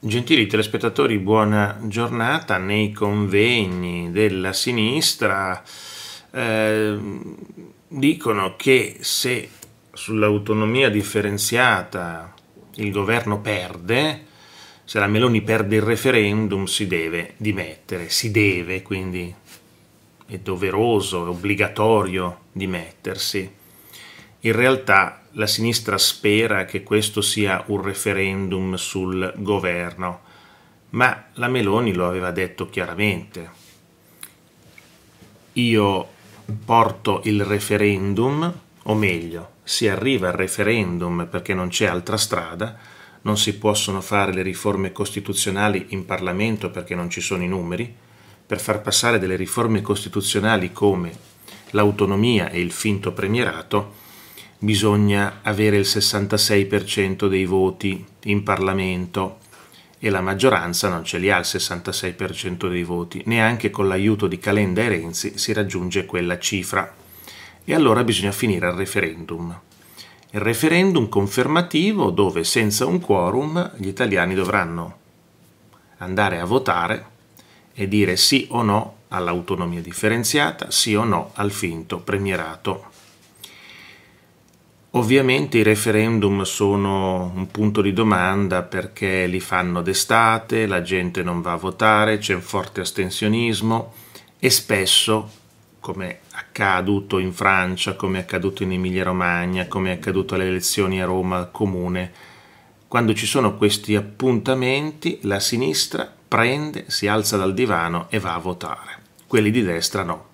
Gentili telespettatori, buona giornata nei convegni della sinistra. Eh, dicono che se sull'autonomia differenziata il governo perde, se la Meloni perde il referendum si deve dimettere, si deve, quindi è doveroso, è obbligatorio dimettersi. In realtà la sinistra spera che questo sia un referendum sul governo, ma la Meloni lo aveva detto chiaramente. Io porto il referendum, o meglio, si arriva al referendum perché non c'è altra strada, non si possono fare le riforme costituzionali in Parlamento perché non ci sono i numeri, per far passare delle riforme costituzionali come l'autonomia e il finto premierato, bisogna avere il 66% dei voti in Parlamento e la maggioranza non ce li ha il 66% dei voti, neanche con l'aiuto di Calenda e Renzi si raggiunge quella cifra. E allora bisogna finire al referendum. Il referendum confermativo dove senza un quorum gli italiani dovranno andare a votare e dire sì o no all'autonomia differenziata, sì o no al finto premierato. Ovviamente i referendum sono un punto di domanda perché li fanno d'estate, la gente non va a votare, c'è un forte astensionismo e spesso, come è accaduto in Francia, come è accaduto in Emilia-Romagna, come è accaduto alle elezioni a Roma comune, quando ci sono questi appuntamenti la sinistra prende, si alza dal divano e va a votare, quelli di destra no.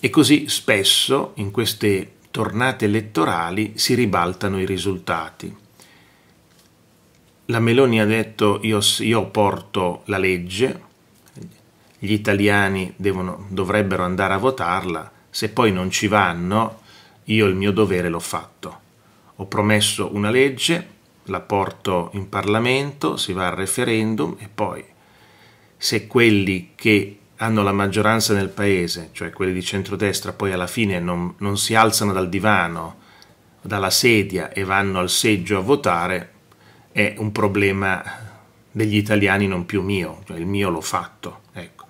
E così spesso in queste tornate elettorali si ribaltano i risultati. La Meloni ha detto io, io porto la legge, gli italiani devono, dovrebbero andare a votarla, se poi non ci vanno io il mio dovere l'ho fatto. Ho promesso una legge, la porto in Parlamento, si va al referendum e poi se quelli che hanno la maggioranza nel paese, cioè quelli di centrodestra, poi alla fine non, non si alzano dal divano, dalla sedia e vanno al seggio a votare, è un problema degli italiani non più mio, cioè il mio l'ho fatto. Ecco.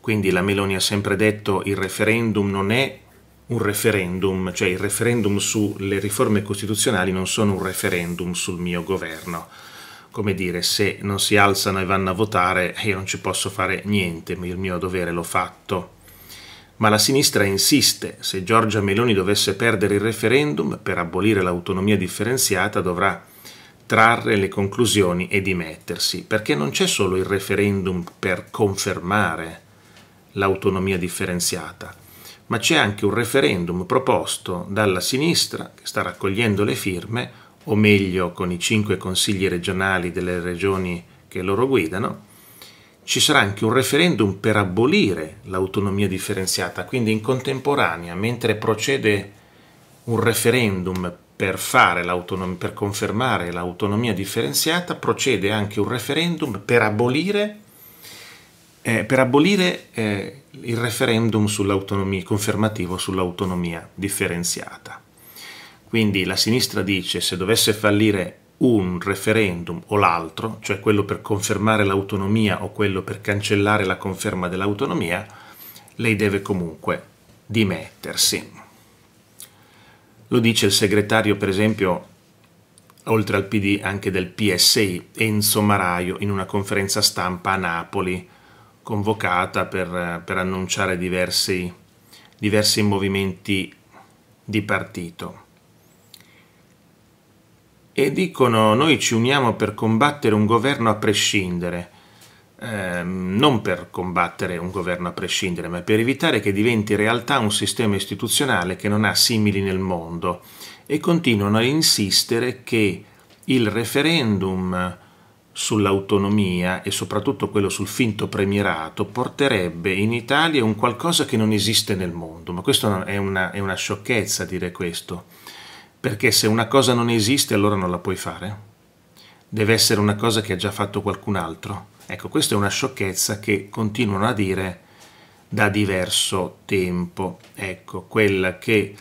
Quindi la Meloni ha sempre detto il referendum non è un referendum, cioè il referendum sulle riforme costituzionali non sono un referendum sul mio governo come dire, se non si alzano e vanno a votare io non ci posso fare niente, il mio dovere l'ho fatto. Ma la sinistra insiste, se Giorgia Meloni dovesse perdere il referendum per abolire l'autonomia differenziata dovrà trarre le conclusioni e dimettersi, perché non c'è solo il referendum per confermare l'autonomia differenziata, ma c'è anche un referendum proposto dalla sinistra, che sta raccogliendo le firme, o meglio con i cinque consigli regionali delle regioni che loro guidano, ci sarà anche un referendum per abolire l'autonomia differenziata, quindi in contemporanea, mentre procede un referendum per, per confermare l'autonomia differenziata, procede anche un referendum per abolire, eh, per abolire eh, il referendum sull'autonomia, confermativo sull'autonomia differenziata. Quindi la sinistra dice se dovesse fallire un referendum o l'altro, cioè quello per confermare l'autonomia o quello per cancellare la conferma dell'autonomia, lei deve comunque dimettersi. Lo dice il segretario, per esempio, oltre al PD anche del PSI, Enzo Maraio, in una conferenza stampa a Napoli, convocata per, per annunciare diversi, diversi movimenti di partito e dicono noi ci uniamo per combattere un governo a prescindere. Eh, non per combattere un governo a prescindere, ma per evitare che diventi realtà un sistema istituzionale che non ha simili nel mondo e continuano a insistere che il referendum sull'autonomia e soprattutto quello sul finto premierato porterebbe in Italia un qualcosa che non esiste nel mondo, ma questa è è una sciocchezza dire questo. Perché se una cosa non esiste allora non la puoi fare. Deve essere una cosa che ha già fatto qualcun altro. Ecco, questa è una sciocchezza che continuano a dire da diverso tempo. Ecco, quella che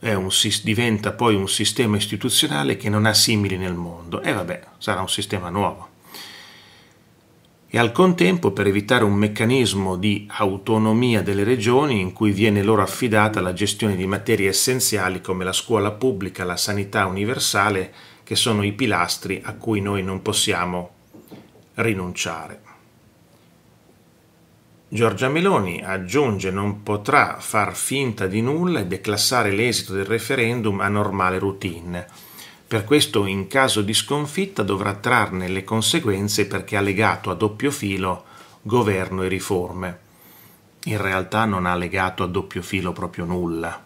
un, diventa poi un sistema istituzionale che non ha simili nel mondo. E vabbè, sarà un sistema nuovo e al contempo per evitare un meccanismo di autonomia delle regioni in cui viene loro affidata la gestione di materie essenziali come la scuola pubblica, la sanità universale, che sono i pilastri a cui noi non possiamo rinunciare. Giorgia Meloni aggiunge non potrà far finta di nulla e declassare l'esito del referendum a normale routine per questo in caso di sconfitta dovrà trarne le conseguenze perché ha legato a doppio filo governo e riforme. In realtà non ha legato a doppio filo proprio nulla.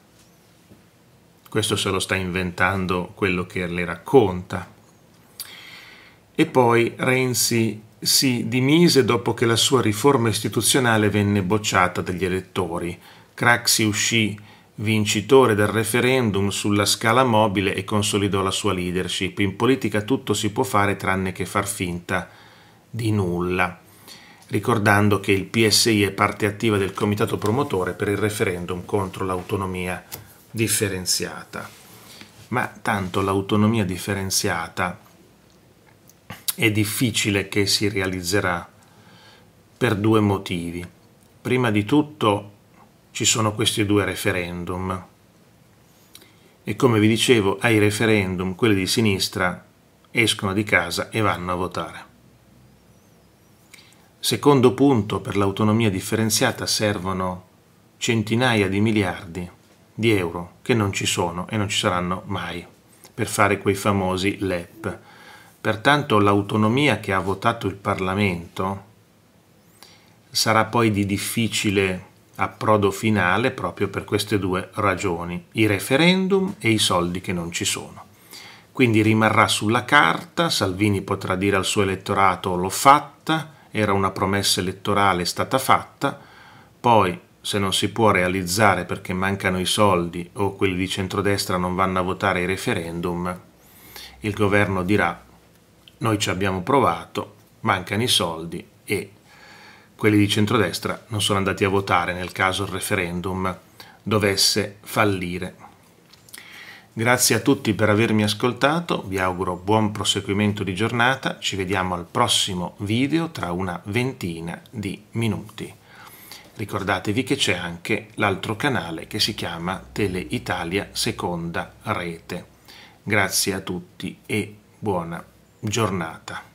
Questo se lo sta inventando quello che le racconta. E poi Renzi si dimise dopo che la sua riforma istituzionale venne bocciata dagli elettori. Craxi uscì vincitore del referendum sulla scala mobile e consolidò la sua leadership. In politica tutto si può fare tranne che far finta di nulla, ricordando che il PSI è parte attiva del comitato promotore per il referendum contro l'autonomia differenziata. Ma tanto l'autonomia differenziata è difficile che si realizzerà per due motivi. Prima di tutto ci sono questi due referendum. E come vi dicevo, ai referendum quelli di sinistra escono di casa e vanno a votare. Secondo punto, per l'autonomia differenziata servono centinaia di miliardi di euro che non ci sono e non ci saranno mai per fare quei famosi LEP. Pertanto l'autonomia che ha votato il Parlamento sarà poi di difficile approdo finale proprio per queste due ragioni, i referendum e i soldi che non ci sono. Quindi rimarrà sulla carta, Salvini potrà dire al suo elettorato l'ho fatta, era una promessa elettorale, è stata fatta, poi se non si può realizzare perché mancano i soldi o quelli di centrodestra non vanno a votare i referendum, il governo dirà noi ci abbiamo provato, mancano i soldi e quelli di centrodestra non sono andati a votare nel caso il referendum dovesse fallire. Grazie a tutti per avermi ascoltato, vi auguro buon proseguimento di giornata, ci vediamo al prossimo video tra una ventina di minuti. Ricordatevi che c'è anche l'altro canale che si chiama Tele Italia Seconda Rete. Grazie a tutti e buona giornata.